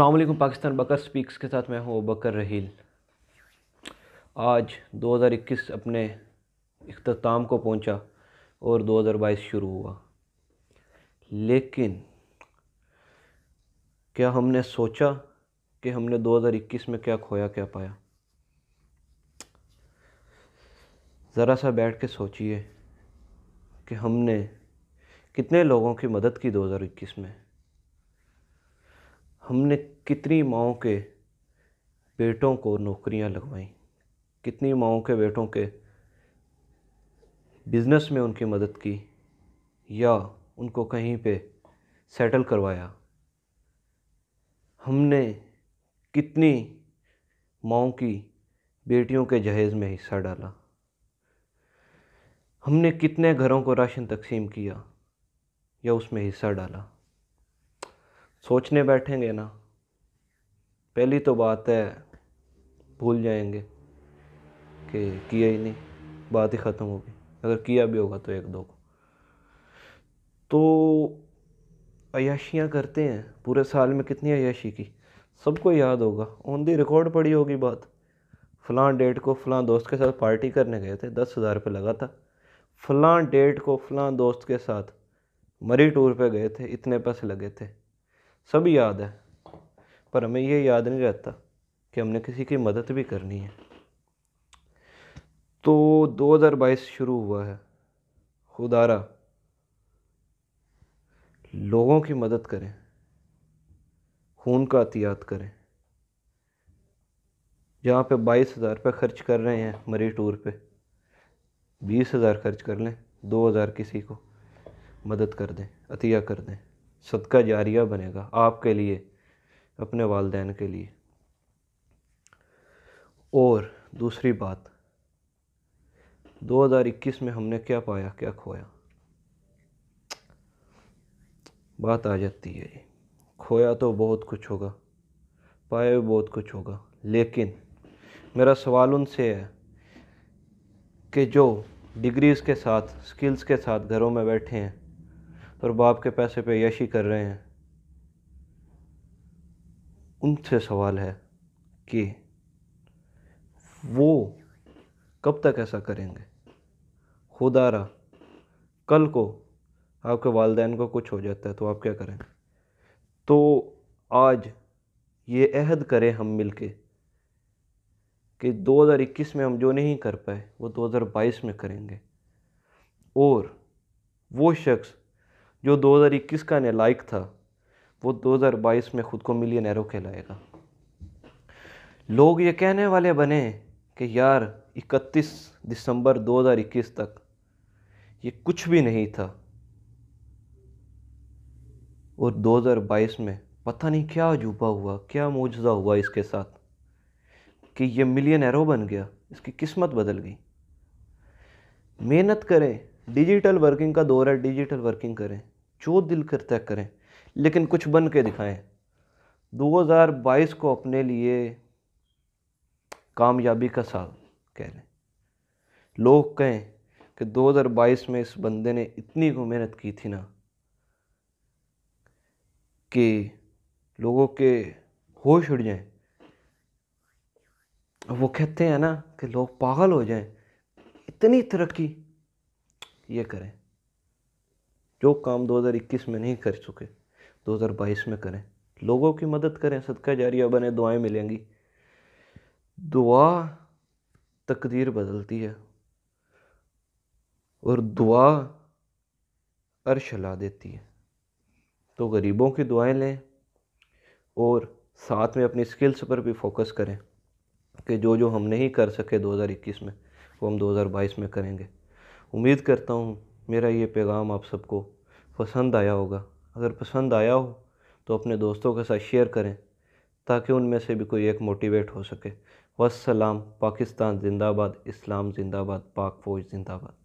अल्लाम पाकिस्तान बकर स्पीक्स के साथ मैं हूँ बकर रहील आज 2021 अपने अख्ताम को पहुँचा और 2022 शुरू हुआ लेकिन क्या हमने सोचा कि हमने 2021 में क्या खोया क्या पाया ज़रा सा बैठ के सोचिए कि हमने कितने लोगों की मदद की 2021 में हमने कितनी माओ के बेटों को नौकरियां लगवाई कितनी माओ के बेटों के बिज़नेस में उनकी मदद की या उनको कहीं पे सेटल करवाया हमने कितनी माओ की बेटियों के जहेज़ में हिस्सा डाला हमने कितने घरों को राशन तकसीम किया या उसमें हिस्सा डाला सोचने बैठेंगे ना पहली तो बात है भूल जाएंगे कि किया ही नहीं बात ही ख़त्म होगी अगर किया भी होगा तो एक दो को तो अयाशियाँ करते हैं पूरे साल में कितनी अयाशी की सबको याद होगा ऑन दी रिकॉर्ड पड़ी होगी बात फलां डेट को फलां दोस्त के साथ पार्टी करने गए थे दस हज़ार रुपये लगा था फ़लाँ डेट को फलां दोस्त के साथ मरी टूर पे गए थे इतने पैसे लगे थे सब याद है पर हमें यह याद नहीं रहता कि हमने किसी की मदद भी करनी है तो 2022 शुरू हुआ है खुदारा लोगों की मदद करें खून का अतियात करें जहाँ पे बाईस हज़ार रुपये खर्च कर रहे हैं मरी टूर पे बीस हज़ार खर्च कर लें दो हज़ार किसी को मदद कर दें अतिया कर दें सदका जारिया बनेगा आपके लिए अपने वालदेन के लिए और दूसरी बात 2021 में हमने क्या पाया क्या खोया बात आ जाती है जी खोया तो बहुत कुछ होगा पाया भी बहुत कुछ होगा लेकिन मेरा सवाल उनसे है कि जो डिग्रीज़ के साथ स्किल्स के साथ घरों में बैठे हैं और बाप के पैसे पे यशी कर रहे हैं उनसे सवाल है कि वो कब तक ऐसा करेंगे खुदारा कल को आपके वालदेन को कुछ हो जाता है तो आप क्या करें तो आज ये अहद करें हम मिलके कि 2021 में हम जो नहीं कर पाए वो 2022 में करेंगे और वो शख्स जो 2021 का नलायक था वो 2022 में ख़ुद को एरो कहलाएगा लोग ये कहने वाले बने कि यार 31 दिसंबर 2021 तक ये कुछ भी नहीं था और 2022 में पता नहीं क्या अजूबा हुआ क्या मुजजा हुआ इसके साथ कि ये एरो बन गया इसकी किस्मत बदल गई मेहनत करें डिजिटल वर्किंग का दौर है डिजिटल वर्किंग करें जो दिल करता करें लेकिन कुछ बन के दिखाएं 2022 को अपने लिए कामयाबी का साल कह लें लोग कहें कि 2022 में इस बंदे ने इतनी को मेहनत की थी ना कि लोगों के होश उड़ जाएं वो कहते हैं ना कि लोग पागल हो जाएं इतनी तरक्की ये करें जो काम 2021 में नहीं कर चुके 2022 में करें लोगों की मदद करें सदका जारिया बने दुआएं मिलेंगी दुआ तकदीर बदलती है और दुआ अर्श ला देती है तो गरीबों की दुआएं लें और साथ में अपनी स्किल्स पर भी फोकस करें कि जो जो हम नहीं कर सके 2021 में वो हम 2022 में करेंगे उम्मीद करता हूँ मेरा ये पैगाम आप सबको पसंद आया होगा अगर पसंद आया हो तो अपने दोस्तों के साथ शेयर करें ताकि उनमें से भी कोई एक मोटिवेट हो सके वसलाम पाकिस्तान जिंदाबाद इस्लाम जिंदाबाद पाक फौज जिंदाबाद